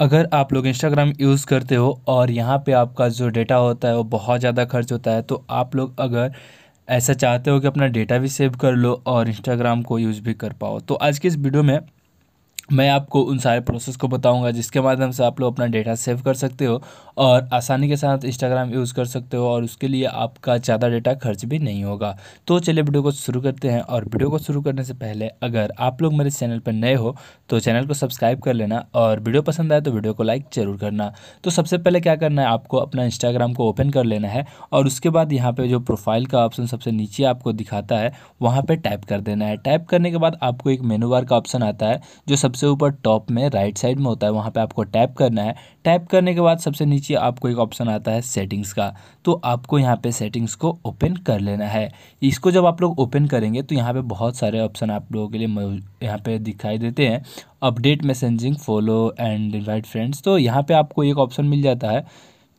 अगर आप लोग इंस्टाग्राम यूज़ करते हो और यहाँ पे आपका जो डेटा होता है वो बहुत ज़्यादा खर्च होता है तो आप लोग अगर ऐसा चाहते हो कि अपना डेटा भी सेव कर लो और इंस्टाग्राम को यूज़ भी कर पाओ तो आज के इस वीडियो में मैं आपको उन सारे प्रोसेस को बताऊंगा जिसके माध्यम से आप लोग अपना डेटा सेव कर सकते हो और आसानी के साथ इंस्टाग्राम यूज़ कर सकते हो और उसके लिए आपका ज़्यादा डेटा खर्च भी नहीं होगा तो चलिए वीडियो को शुरू करते हैं और वीडियो को शुरू करने से पहले अगर आप लोग मेरे चैनल पर नए हो तो चैनल को सब्सक्राइब कर लेना और वीडियो पसंद आए तो वीडियो को लाइक ज़रूर करना तो सबसे पहले क्या करना है आपको अपना इंस्टाग्राम को ओपन कर लेना है और उसके बाद यहाँ पर जो प्रोफाइल का ऑप्शन सबसे नीचे आपको दिखाता है वहाँ पर टाइप कर देना है टाइप करने के बाद आपको एक मेनू बार का ऑप्शन आता है जो सबसे सबसे ऊपर टॉप में राइट साइड में होता है वहाँ पे आपको टैप करना है टैप करने के बाद सबसे नीचे आपको एक ऑप्शन आता है सेटिंग्स का तो आपको यहाँ पे सेटिंग्स को ओपन कर लेना है इसको जब आप लोग ओपन करेंगे तो यहाँ पे बहुत सारे ऑप्शन आप लोगों के लिए यहाँ पे दिखाई देते हैं update messaging follow and invite friends तो यहाँ पर आपको एक ऑप्शन मिल जाता है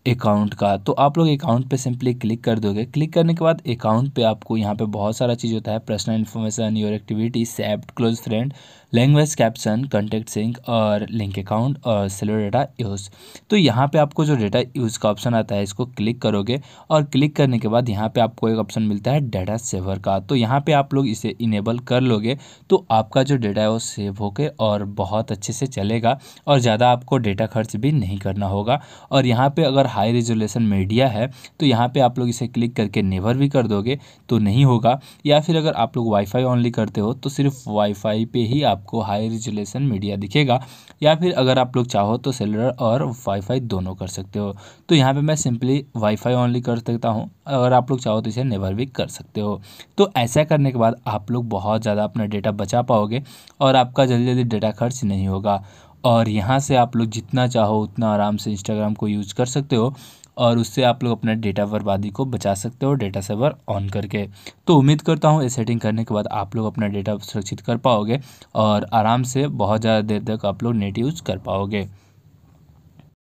अकाउंट का तो आप लोग अकाउंट पे सिंपली क्लिक कर दोगे क्लिक करने के बाद अकाउंट पे आपको यहाँ पे बहुत सारा चीज़ होता है पर्सनल इन्फॉर्मेशन योर एक्टिविटी सेप्ट close friend language caption contact sync और लिंक अकाउंट और सेलर डेटा यूज़ तो यहाँ पे आपको जो डेटा यूज़ का ऑप्शन आता है इसको क्लिक करोगे और क्लिक करने के बाद यहाँ पे आपको एक ऑप्शन मिलता है डाटा सेवर का तो यहाँ पे आप लोग इसे इनेबल कर लोगे तो आपका जो डेटा है वो सेव होकर और बहुत अच्छे से चलेगा और ज़्यादा आपको डेटा खर्च भी नहीं करना होगा और यहाँ पर अगर हाई रेजोलेशन मीडिया है तो यहाँ पे आप लोग इसे क्लिक करके नेवर भी कर दोगे तो नहीं होगा या फिर अगर आप लोग वाईफाई ऑनली करते हो तो सिर्फ वाईफाई पे ही आपको हाई रेजोलेशन मीडिया दिखेगा या फिर अगर आप लोग चाहो तो सेलुलर और वाईफाई दोनों कर सकते हो तो यहाँ पर मैं सिंपली वाईफाई ऑनली कर सकता हूँ अगर आप लोग चाहो तो इसे नेवर भी कर सकते हो तो ऐसा करने के बाद आप लोग बहुत ज़्यादा अपना डेटा बचा पाओगे और आपका जल्दी जल्दी डेटा खर्च नहीं होगा और यहाँ से आप लोग जितना चाहो उतना आराम से इंस्टाग्राम को यूज कर सकते हो और उससे आप लोग अपना डेटा बर्बादी को बचा सकते हो डेटा सेवर ऑन करके तो उम्मीद करता हूँ ये सेटिंग करने के बाद आप लोग अपना डेटा सुरक्षित कर पाओगे और आराम से बहुत ज़्यादा देर तक आप लोग नेट यूज़ कर पाओगे